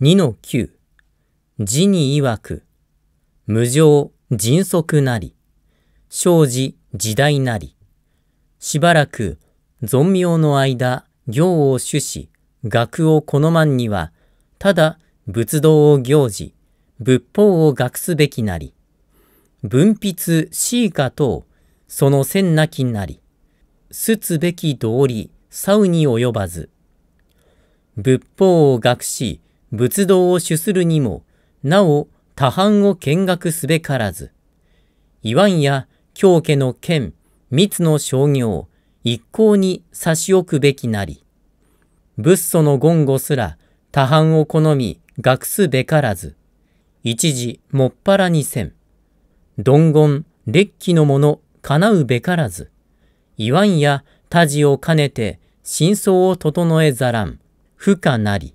2-9字に曰く無常迅速なり生じ時代なりしばらく存命の間行を主し学を好まんにはただ仏道を行事仏法を学すべきなり文筆シーカ等その線なきなりすつべき道理サウに及ばず仏法を学し仏道を主するにも、なお多藩を見学すべからず。言わんや教家の剣、密の商業、一向に差し置くべきなり。仏祖の言語すら多藩を好み学すべからず。一時もっぱらにせん。鈍言、劣気のもの、叶うべからず。言わんや他事を兼ねて真相を整えざらん。不可なり。